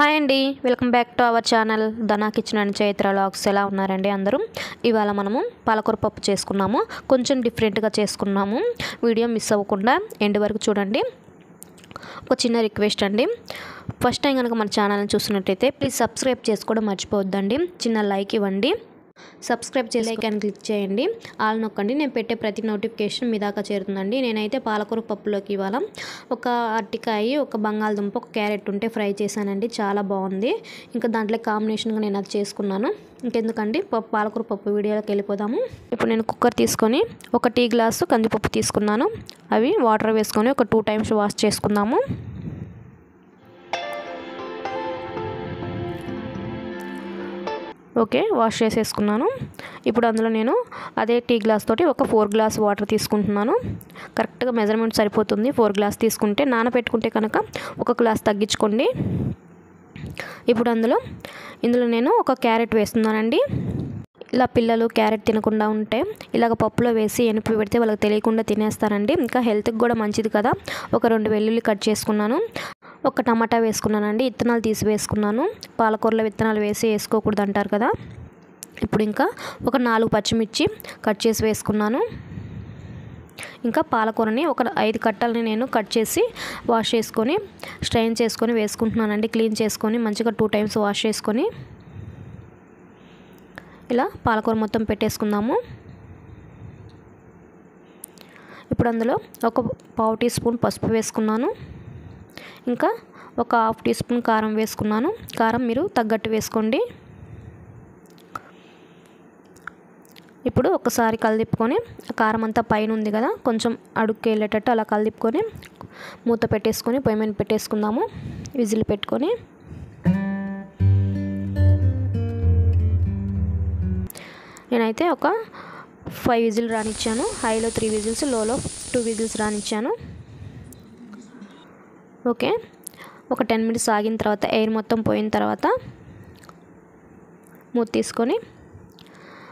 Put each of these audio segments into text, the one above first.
hi అండి welcome back to our channel Dhana kitchen and Chaitra logs ఎలా ఉన్నారండి అందరూ ఇవాళ మనము పాలకూర పప్పు చేసుకున్నాము కొంచెం డిఫరెంట్గా చేసుకున్నాము వీడియో మిస్ అవ్వకుండా ఎండ్ వరకు చూడండి ఒక చిన్న రిక్వెస్ట్ అండి ఫస్ట్ టైం కనుక మన ఛానల్ని చూసినట్టయితే ప్లీజ్ సబ్స్క్రైబ్ చేసుకోవడం మర్చిపోవద్దండి చిన్న లైక్ ఇవ్వండి సబ్స్క్రైబ్ చేసి లైక్ అని క్లిక్ చేయండి ఆల్ నొక్కండి నేను పెట్టే ప్రతి నోటిఫికేషన్ మీ దాకా చేరుతుందండి నేనైతే పాలకూర పప్పులోకి ఇవాళ ఒక అరటికాయ ఒక బంగాళదుంప ఒక క్యారెట్ ఉంటే ఫ్రై చేశానండి చాలా బాగుంది ఇంకా దాంట్లో కాంబినేషన్గా నేను అది చేసుకున్నాను ఇంకెందుకండి పప్పు పాలకూర పప్పు వీడియోలోకి వెళ్ళిపోదాము ఇప్పుడు నేను కుక్కర్ తీసుకొని ఒక టీ గ్లాసు కందిపప్పు తీసుకున్నాను అవి వాటర్ వేసుకొని ఒక టూ టైమ్స్ వాష్ చేసుకుందాము ఓకే వాష్ చేసేసుకున్నాను ఇప్పుడు అందులో నేను అదే టీ గ్లాస్ తోటి ఒక ఫోర్ గ్లాస్ వాటర్ తీసుకుంటున్నాను కరెక్ట్గా మెజర్మెంట్ సరిపోతుంది ఫోర్ గ్లాస్ తీసుకుంటే నానపెట్టుకుంటే కనుక ఒక గ్లాస్ తగ్గించుకోండి ఇప్పుడు అందులో ఇందులో నేను ఒక క్యారెట్ వేస్తున్నానండి ఇలా పిల్లలు క్యారెట్ తినకుండా ఉంటే ఇలాగ పప్పులో వేసి ఎనుపు పెడితే వాళ్ళకి తెలియకుండా తినేస్తారండి ఇంకా హెల్త్కి కూడా మంచిది కదా ఒక రెండు వెల్లుల్లి కట్ చేసుకున్నాను ఒక టమాటా వేసుకున్నానండి విత్తనాలు తీసి వేసుకున్నాను పాలకూరలో విత్తనాలు వేసి వేసుకోకూడదు అంటారు కదా ఇప్పుడు ఇంకా ఒక నాలుగు పచ్చిమిర్చి కట్ చేసి వేసుకున్నాను ఇంకా పాలకూరని ఒక ఐదు కట్టలని నేను కట్ చేసి వాష్ చేసుకొని స్ట్రైన్ చేసుకొని వేసుకుంటున్నానండి క్లీన్ చేసుకొని మంచిగా టూ టైమ్స్ వాష్ చేసుకొని ఇలా పాలకూర మొత్తం పెట్టేసుకుందాము ఇప్పుడు అందులో ఒక పావు టీ స్పూన్ పసుపు వేసుకున్నాను ఇంకా ఒక హాఫ్ టీ స్పూన్ కారం వేసుకున్నాను కారం మీరు తగ్గట్టు వేసుకోండి ఇప్పుడు ఒకసారి కలిదిప్పుకొని కారం అంతా పైన ఉంది కదా కొంచెం అడుక్కి వెళ్ళేటట్టు అలా కలిదిప్పుకొని మూత పెట్టేసుకొని పొయ్యి మీద పెట్టేసుకుందాము విజిల్ పెట్టుకొని నేనైతే ఒక ఫైవ్ విజిల్ రానిచ్చాను హైలో త్రీ విజిల్స్ లోలో టూ విజిల్స్ రానిచ్చాను ఓకే ఒక టెన్ మినిట్స్ ఆగిన తర్వాత ఎయిర్ మొత్తం పోయిన తర్వాత మూత తీసుకొని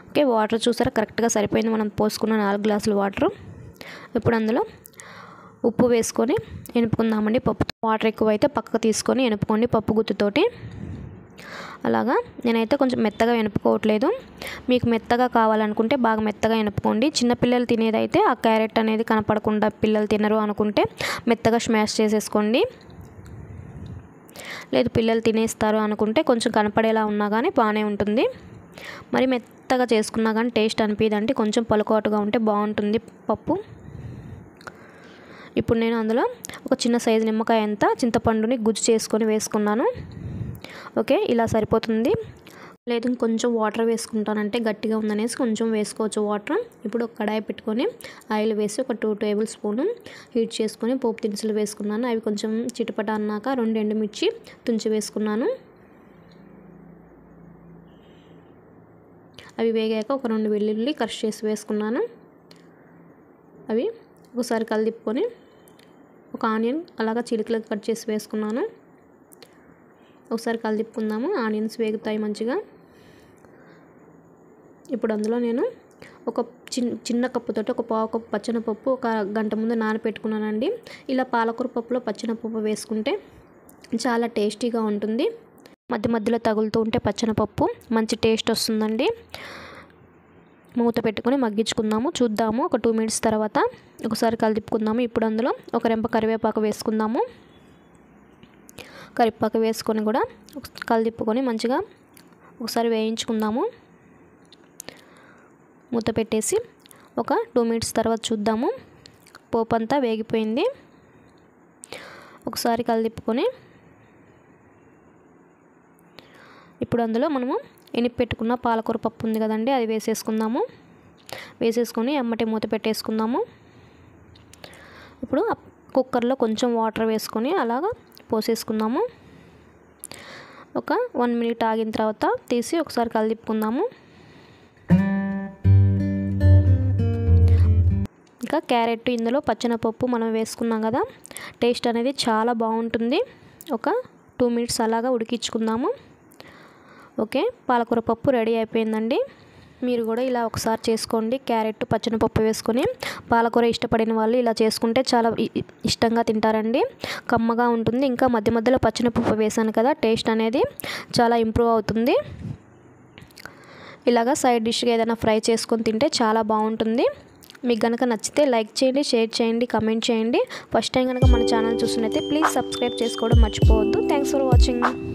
ఓకే వాటర్ చూసారా కరెక్ట్గా సరిపోయింది మనం పోసుకున్న నాలుగు గ్లాసులు వాటర్ ఇప్పుడు అందులో ఉప్పు వేసుకొని ఎనుపుకుందామండి పప్పు వాటర్ ఎక్కువ అయితే పక్కకు తీసుకొని ఎనుపుకోండి పప్పు గుత్తుతోటి అలాగా నేనైతే కొంచెం మెత్తగా వెనుపుకోవట్లేదు మీకు మెత్తగా కావాలనుకుంటే బాగా మెత్తగా వెనుపుకోండి చిన్నపిల్లలు తినేదైతే ఆ క్యారెట్ అనేది కనపడకుండా పిల్లలు తినరు అనుకుంటే మెత్తగా స్మాష్ చేసేసుకోండి లేదు పిల్లలు తినేస్తారు అనుకుంటే కొంచెం కనపడేలా ఉన్నా కానీ బాగానే ఉంటుంది మరి మెత్తగా చేసుకున్నా కానీ టేస్ట్ అనిపించదండి కొంచెం పలుకోటుగా ఉంటే బాగుంటుంది పప్పు ఇప్పుడు నేను అందులో ఒక చిన్న సైజు నిమ్మకాయ అంతా చింతపండుని గుజ్జు చేసుకొని వేసుకున్నాను ఓకే ఇలా సరిపోతుంది లేదు ఇంకొంచెం వాటర్ వేసుకుంటానంటే గట్టిగా ఉందనేసి కొంచెం వేసుకోవచ్చు వాటర్ ఇప్పుడు ఒక కడాయి పెట్టుకొని ఆయిల్ వేసి ఒక టూ టేబుల్ స్పూన్ హీట్ చేసుకొని పోపు దినుసులు వేసుకున్నాను అవి కొంచెం చిటపట అన్నాక రెండు ఎండుమిర్చి తుంచి వేసుకున్నాను అవి వేగాక ఒక రెండు వెల్లుల్లి కష్ చేసి వేసుకున్నాను అవి ఒకసారి కలిదిప్పుకొని ఒక ఆనియన్ అలాగా చిలుకలకు కట్ చేసి వేసుకున్నాను ఒకసారి కలిపుకుందాము ఆనియన్స్ వేగుతాయి మంచిగా ఇప్పుడు అందులో నేను ఒక చిన్న చిన్న కప్పుతోటి ఒక పావు కప్పు పచ్చనపప్పు ఒక గంట ముందు నానపెట్టుకున్నానండి ఇలా పాలకూర పప్పులో పచ్చనపప్పు వేసుకుంటే చాలా టేస్టీగా ఉంటుంది మధ్య మధ్యలో తగులుతూ ఉంటే పచ్చనపప్పు మంచి టేస్ట్ వస్తుందండి మూత పెట్టుకొని మగ్గించుకుందాము చూద్దాము ఒక టూ మినిట్స్ తర్వాత ఒకసారి కలిపుకుందాము ఇప్పుడు అందులో ఒక రెంప కరివేపాకు వేసుకుందాము కరివేపాకు వేసుకొని కూడా కలిదిప్పుకొని మంచిగా ఒకసారి వేయించుకుందాము మూత పెట్టేసి ఒక టూ మినిట్స్ తర్వాత చూద్దాము పోపు అంతా వేగిపోయింది ఒకసారి కలిదిప్పుకొని ఇప్పుడు అందులో మనము ఎనిపి పెట్టుకున్న పాలకూర పప్పు ఉంది కదండి అది వేసేసుకుందాము వేసేసుకొని ఎమ్మటి మూత పెట్టేసుకుందాము ఇప్పుడు కుక్కర్లో కొంచెం వాటర్ వేసుకొని అలాగా పోసేసుకుందాము ఒక వన్ మినిట్ ఆగిన తర్వాత తీసి ఒకసారి కలిపుకుందాము ఇంకా క్యారెట్ ఇందులో పచ్చనపప్పు మనం వేసుకున్నాం కదా టేస్ట్ అనేది చాలా బాగుంటుంది ఒక టూ మినిట్స్ అలాగా ఉడికించుకుందాము ఓకే పాలకూర పప్పు రెడీ అయిపోయిందండి మీరు కూడా ఇలా ఒకసారి చేసుకోండి క్యారెట్ పచ్చనిపప్పు వేసుకొని పాలకూర ఇష్టపడిన వాళ్ళు ఇలా చేసుకుంటే చాలా ఇష్టంగా తింటారండి కమ్మగా ఉంటుంది ఇంకా మధ్య మధ్యలో పచ్చనిపప్పు వేసాను కదా టేస్ట్ అనేది చాలా ఇంప్రూవ్ అవుతుంది ఇలాగా సైడ్ డిష్గా ఏదైనా ఫ్రై చేసుకొని తింటే చాలా బాగుంటుంది మీకు కనుక నచ్చితే లైక్ చేయండి షేర్ చేయండి కమెంట్ చేయండి ఫస్ట్ టైం కనుక మన ఛానల్ చూస్తున్నైతే ప్లీజ్ సబ్స్క్రైబ్ చేసుకోవడం మర్చిపోవద్దు థ్యాంక్స్ ఫర్ వాచింగ్